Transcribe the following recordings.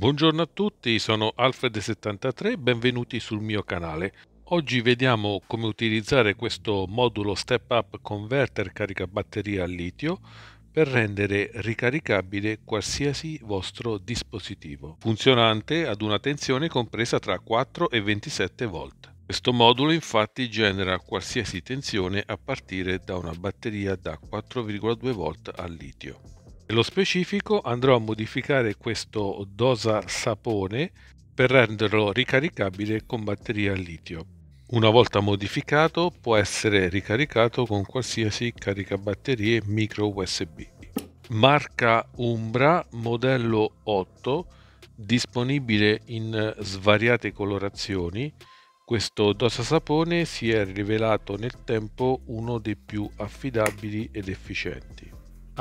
Buongiorno a tutti, sono Alfred73, benvenuti sul mio canale. Oggi vediamo come utilizzare questo modulo Step Up Converter carica batteria a litio per rendere ricaricabile qualsiasi vostro dispositivo, funzionante ad una tensione compresa tra 4 e 27 volt. Questo modulo infatti genera qualsiasi tensione a partire da una batteria da 4,2 volt al litio. Nello specifico andrò a modificare questo dosa sapone per renderlo ricaricabile con batteria al litio. Una volta modificato può essere ricaricato con qualsiasi caricabatterie micro USB. Marca Umbra modello 8 disponibile in svariate colorazioni. Questo dosa sapone si è rivelato nel tempo uno dei più affidabili ed efficienti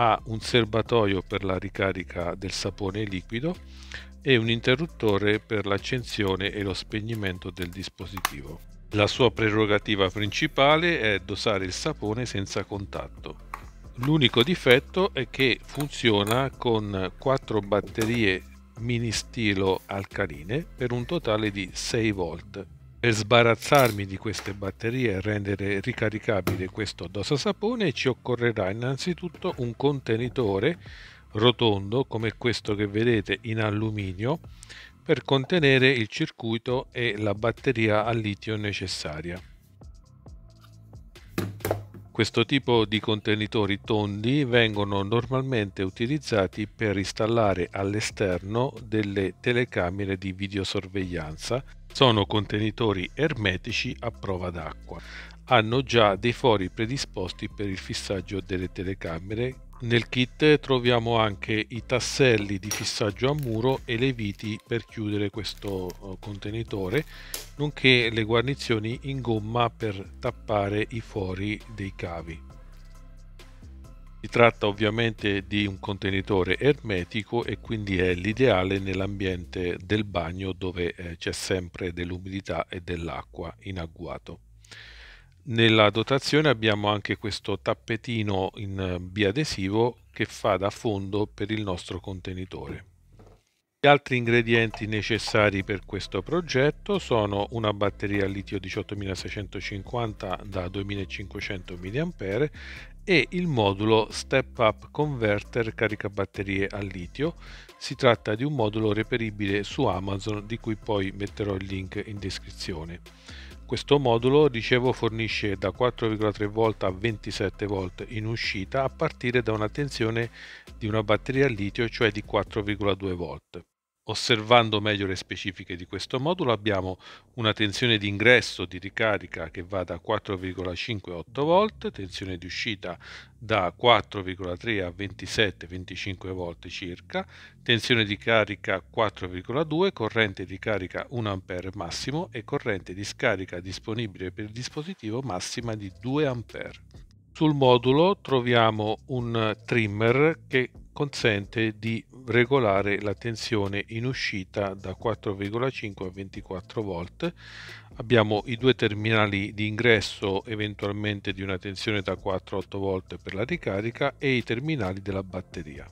ha un serbatoio per la ricarica del sapone liquido e un interruttore per l'accensione e lo spegnimento del dispositivo. La sua prerogativa principale è dosare il sapone senza contatto. L'unico difetto è che funziona con 4 batterie mini stilo alcaline per un totale di 6 volt per sbarazzarmi di queste batterie e rendere ricaricabile questo dosa sapone ci occorrerà innanzitutto un contenitore rotondo come questo che vedete in alluminio per contenere il circuito e la batteria a litio necessaria. Questo tipo di contenitori tondi vengono normalmente utilizzati per installare all'esterno delle telecamere di videosorveglianza. Sono contenitori ermetici a prova d'acqua. Hanno già dei fori predisposti per il fissaggio delle telecamere nel kit troviamo anche i tasselli di fissaggio a muro e le viti per chiudere questo eh, contenitore, nonché le guarnizioni in gomma per tappare i fori dei cavi. Si tratta ovviamente di un contenitore ermetico e quindi è l'ideale nell'ambiente del bagno dove eh, c'è sempre dell'umidità e dell'acqua in agguato. Nella dotazione abbiamo anche questo tappetino in biadesivo eh, che fa da fondo per il nostro contenitore. Gli altri ingredienti necessari per questo progetto sono una batteria litio 18650 da 2500 mAh e il modulo Step Up Converter caricabatterie a litio. Si tratta di un modulo reperibile su Amazon di cui poi metterò il link in descrizione. Questo modulo, dicevo, fornisce da 4,3 V a 27 V in uscita a partire da una tensione di una batteria al litio, cioè di 4,2 V. Osservando meglio le specifiche di questo modulo abbiamo una tensione di ingresso di ricarica che va da 4,58 V, tensione di uscita da 4,3 a 27-25 V circa, tensione di carica 4,2, corrente di carica 1 A massimo e corrente di scarica disponibile per il dispositivo massima di 2 A. Sul modulo troviamo un trimmer che consente di regolare la tensione in uscita da 4,5 a 24 volt. Abbiamo i due terminali di ingresso eventualmente di una tensione da 4 a 8 volt per la ricarica e i terminali della batteria.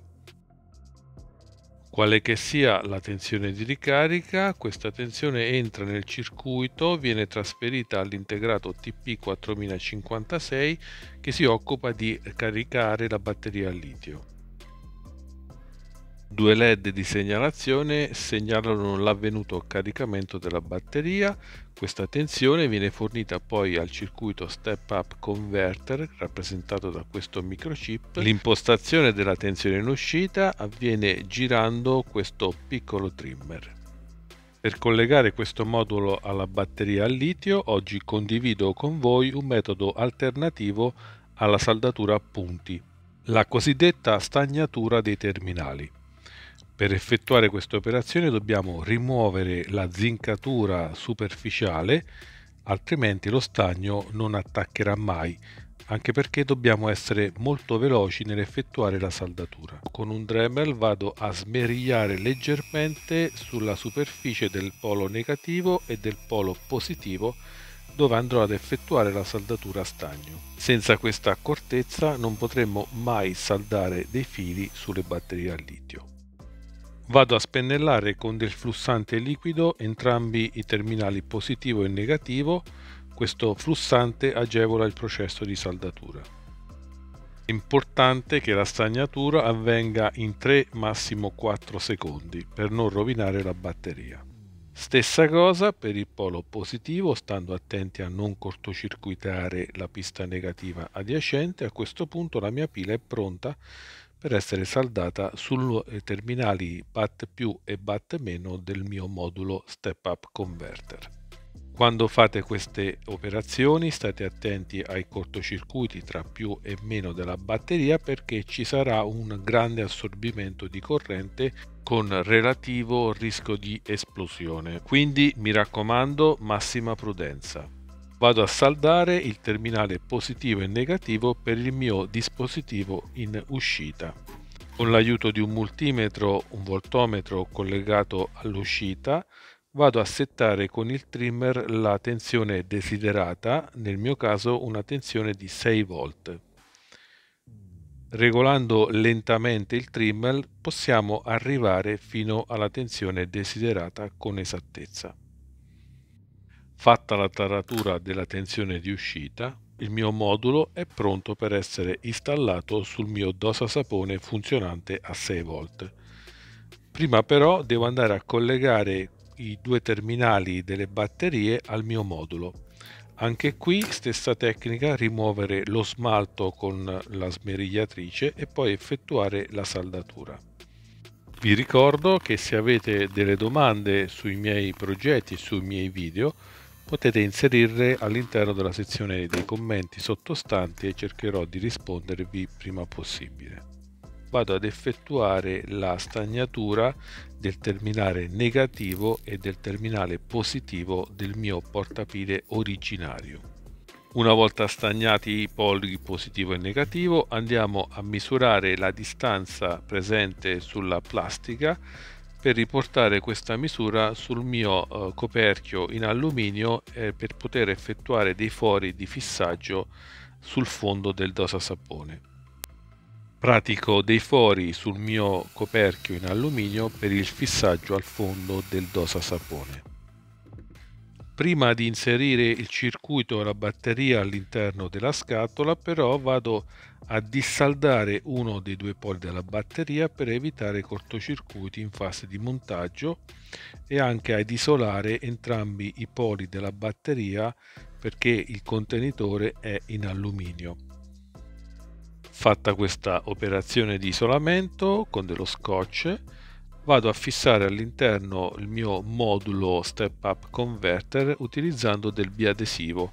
Quale che sia la tensione di ricarica, questa tensione entra nel circuito, viene trasferita all'integrato TP4056 che si occupa di caricare la batteria a litio. Due LED di segnalazione segnalano l'avvenuto caricamento della batteria, questa tensione viene fornita poi al circuito Step Up Converter rappresentato da questo microchip. L'impostazione della tensione in uscita avviene girando questo piccolo trimmer. Per collegare questo modulo alla batteria al litio oggi condivido con voi un metodo alternativo alla saldatura a punti, la cosiddetta stagnatura dei terminali. Per effettuare questa operazione dobbiamo rimuovere la zincatura superficiale, altrimenti lo stagno non attaccherà mai, anche perché dobbiamo essere molto veloci nell'effettuare la saldatura. Con un Dremel vado a smerigliare leggermente sulla superficie del polo negativo e del polo positivo dove andrò ad effettuare la saldatura a stagno. Senza questa accortezza non potremmo mai saldare dei fili sulle batterie a litio. Vado a spennellare con del flussante liquido entrambi i terminali positivo e negativo, questo flussante agevola il processo di saldatura. importante che la stagnatura avvenga in 3 massimo 4 secondi per non rovinare la batteria. Stessa cosa per il polo positivo, stando attenti a non cortocircuitare la pista negativa adiacente, a questo punto la mia pila è pronta per essere saldata sui eh, terminali BAT più e BAT meno del mio modulo Step Up Converter. Quando fate queste operazioni state attenti ai cortocircuiti tra più e meno della batteria perché ci sarà un grande assorbimento di corrente con relativo rischio di esplosione. Quindi mi raccomando massima prudenza vado a saldare il terminale positivo e negativo per il mio dispositivo in uscita. Con l'aiuto di un multimetro, un voltometro collegato all'uscita, vado a settare con il trimmer la tensione desiderata, nel mio caso una tensione di 6 volt. Regolando lentamente il trimmer possiamo arrivare fino alla tensione desiderata con esattezza. Fatta la taratura della tensione di uscita, il mio modulo è pronto per essere installato sul mio dosa sapone funzionante a 6 V. Prima però devo andare a collegare i due terminali delle batterie al mio modulo. Anche qui stessa tecnica, rimuovere lo smalto con la smerigliatrice e poi effettuare la saldatura. Vi ricordo che se avete delle domande sui miei progetti, sui miei video, potete inserirle all'interno della sezione dei commenti sottostanti e cercherò di rispondervi prima possibile. Vado ad effettuare la stagnatura del terminale negativo e del terminale positivo del mio portapile originario. Una volta stagnati i poli positivo e negativo andiamo a misurare la distanza presente sulla plastica per riportare questa misura sul mio eh, coperchio in alluminio eh, per poter effettuare dei fori di fissaggio sul fondo del dosa sapone. Pratico dei fori sul mio coperchio in alluminio per il fissaggio al fondo del dosa sapone prima di inserire il circuito e la batteria all'interno della scatola però vado a dissaldare uno dei due poli della batteria per evitare cortocircuiti in fase di montaggio e anche ad isolare entrambi i poli della batteria perché il contenitore è in alluminio. Fatta questa operazione di isolamento con dello scotch vado a fissare all'interno il mio modulo Step Up Converter utilizzando del biadesivo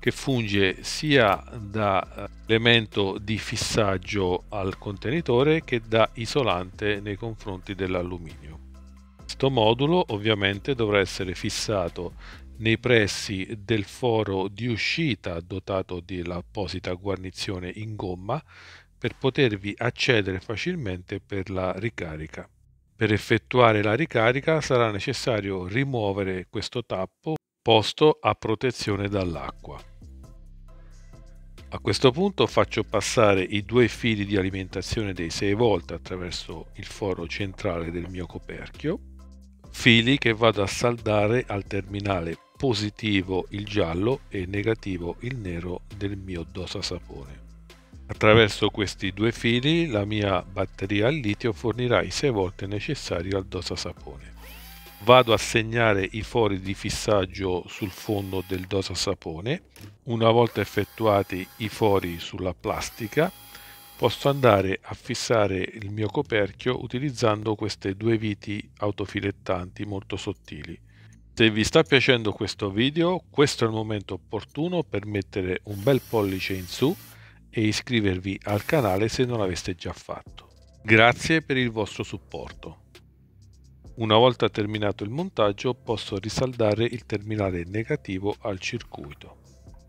che funge sia da eh, elemento di fissaggio al contenitore che da isolante nei confronti dell'alluminio. Questo modulo ovviamente dovrà essere fissato nei pressi del foro di uscita dotato dell'apposita guarnizione in gomma per potervi accedere facilmente per la ricarica. Per effettuare la ricarica sarà necessario rimuovere questo tappo posto a protezione dall'acqua. A questo punto faccio passare i due fili di alimentazione dei 6 volt attraverso il foro centrale del mio coperchio, fili che vado a saldare al terminale positivo il giallo e negativo il nero del mio dosa sapone. Attraverso questi due fili la mia batteria al litio fornirà i 6 volte necessari al dosa sapone. Vado a segnare i fori di fissaggio sul fondo del dosa sapone. Una volta effettuati i fori sulla plastica posso andare a fissare il mio coperchio utilizzando queste due viti autofilettanti molto sottili. Se vi sta piacendo questo video questo è il momento opportuno per mettere un bel pollice in su e iscrivervi al canale se non l'aveste già fatto. Grazie per il vostro supporto. Una volta terminato il montaggio posso risaldare il terminale negativo al circuito.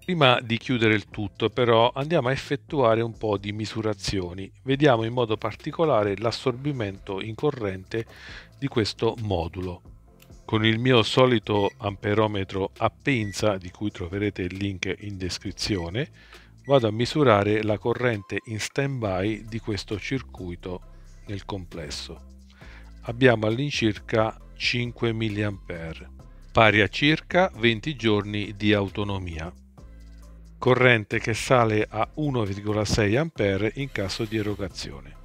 Prima di chiudere il tutto però andiamo a effettuare un po' di misurazioni. Vediamo in modo particolare l'assorbimento in corrente di questo modulo. Con il mio solito amperometro a pinza, di cui troverete il link in descrizione, vado a misurare la corrente in standby di questo circuito nel complesso. Abbiamo all'incirca 5 mA, pari a circa 20 giorni di autonomia. Corrente che sale a 1,6 A in caso di erogazione.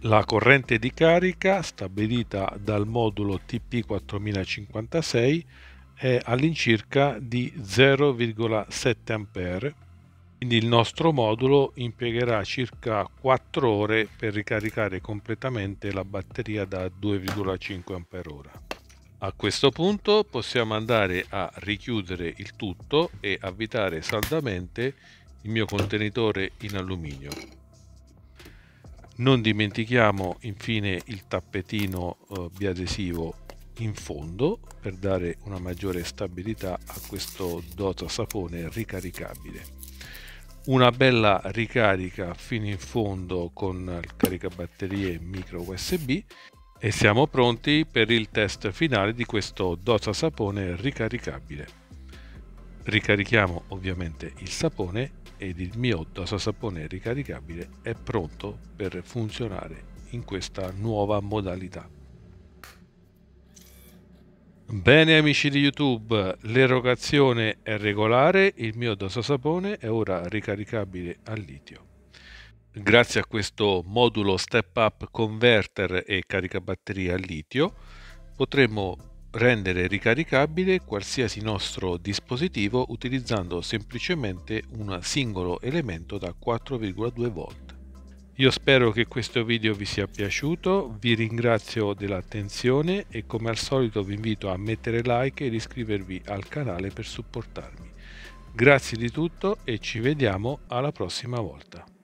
La corrente di carica stabilita dal modulo TP4056 è all'incirca di 0,7 A, quindi il nostro modulo impiegherà circa 4 ore per ricaricare completamente la batteria da 2,5 Ah. A questo punto possiamo andare a richiudere il tutto e avvitare saldamente il mio contenitore in alluminio. Non dimentichiamo infine il tappetino eh, biadesivo in fondo per dare una maggiore stabilità a questo dota sapone ricaricabile. Una bella ricarica fino in fondo con il caricabatterie micro USB e siamo pronti per il test finale di questo dota sapone ricaricabile. Ricarichiamo ovviamente il sapone ed il mio sapone ricaricabile è pronto per funzionare in questa nuova modalità. Bene amici di YouTube, l'erogazione è regolare, il mio sapone è ora ricaricabile al litio. Grazie a questo modulo Step Up Converter e caricabatteria al litio potremo rendere ricaricabile qualsiasi nostro dispositivo utilizzando semplicemente un singolo elemento da 4,2 volt. Io spero che questo video vi sia piaciuto, vi ringrazio dell'attenzione e come al solito vi invito a mettere like ed iscrivervi al canale per supportarmi. Grazie di tutto e ci vediamo alla prossima volta.